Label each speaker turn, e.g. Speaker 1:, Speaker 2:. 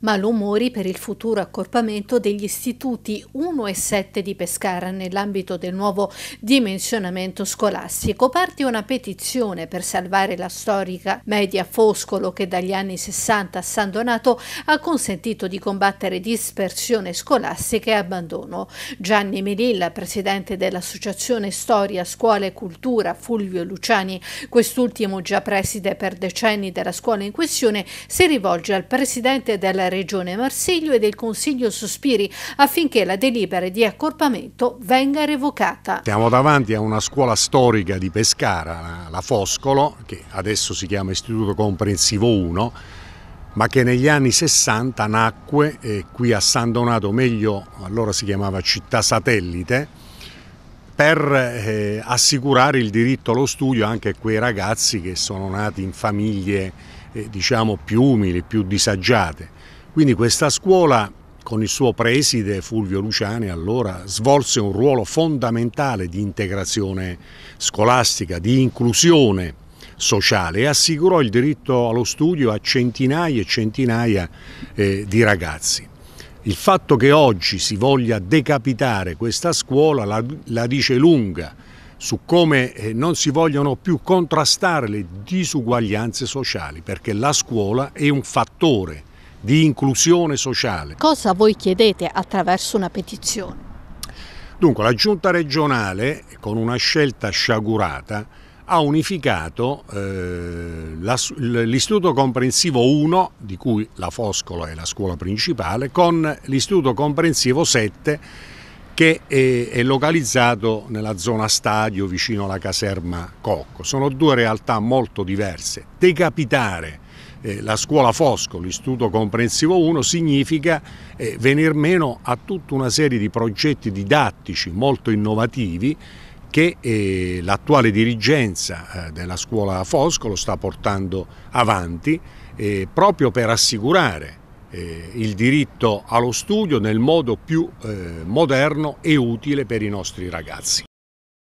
Speaker 1: malumori per il futuro accorpamento degli istituti 1 e 7 di Pescara nell'ambito del nuovo dimensionamento scolastico. Parte una petizione per salvare la storica media Foscolo che dagli anni 60 a San Donato ha consentito di combattere dispersione scolastica e abbandono. Gianni Melilla, presidente dell'Associazione Storia, Scuola e Cultura Fulvio Luciani, quest'ultimo già preside per decenni della scuola in questione, si rivolge al presidente della Regione Regione Marsiglio e del Consiglio Sospiri affinché la delibera di accorpamento venga revocata.
Speaker 2: Siamo davanti a una scuola storica di Pescara, la Foscolo, che adesso si chiama Istituto Comprensivo 1, ma che negli anni 60 nacque eh, qui a San Donato, meglio allora si chiamava città satellite, per eh, assicurare il diritto allo studio anche a quei ragazzi che sono nati in famiglie eh, diciamo più umili, più disagiate. Quindi questa scuola con il suo preside Fulvio Luciani allora svolse un ruolo fondamentale di integrazione scolastica, di inclusione sociale e assicurò il diritto allo studio a centinaia e centinaia eh, di ragazzi. Il fatto che oggi si voglia decapitare questa scuola la, la dice lunga su come eh, non si vogliono più contrastare le disuguaglianze sociali perché la scuola è un fattore di inclusione sociale.
Speaker 1: Cosa voi chiedete attraverso una petizione?
Speaker 2: Dunque la giunta regionale con una scelta sciagurata ha unificato eh, l'istituto comprensivo 1, di cui la Foscola è la scuola principale, con l'istituto comprensivo 7 che è, eh, è localizzato nella zona stadio vicino alla caserma Cocco. Sono due realtà molto diverse. Decapitare eh, la scuola Fosco, l'istituto comprensivo 1, significa eh, venir meno a tutta una serie di progetti didattici molto innovativi che eh, l'attuale dirigenza eh, della scuola Fosco lo sta portando avanti eh, proprio per assicurare eh, il diritto allo studio nel modo più moderno e utile per i nostri ragazzi.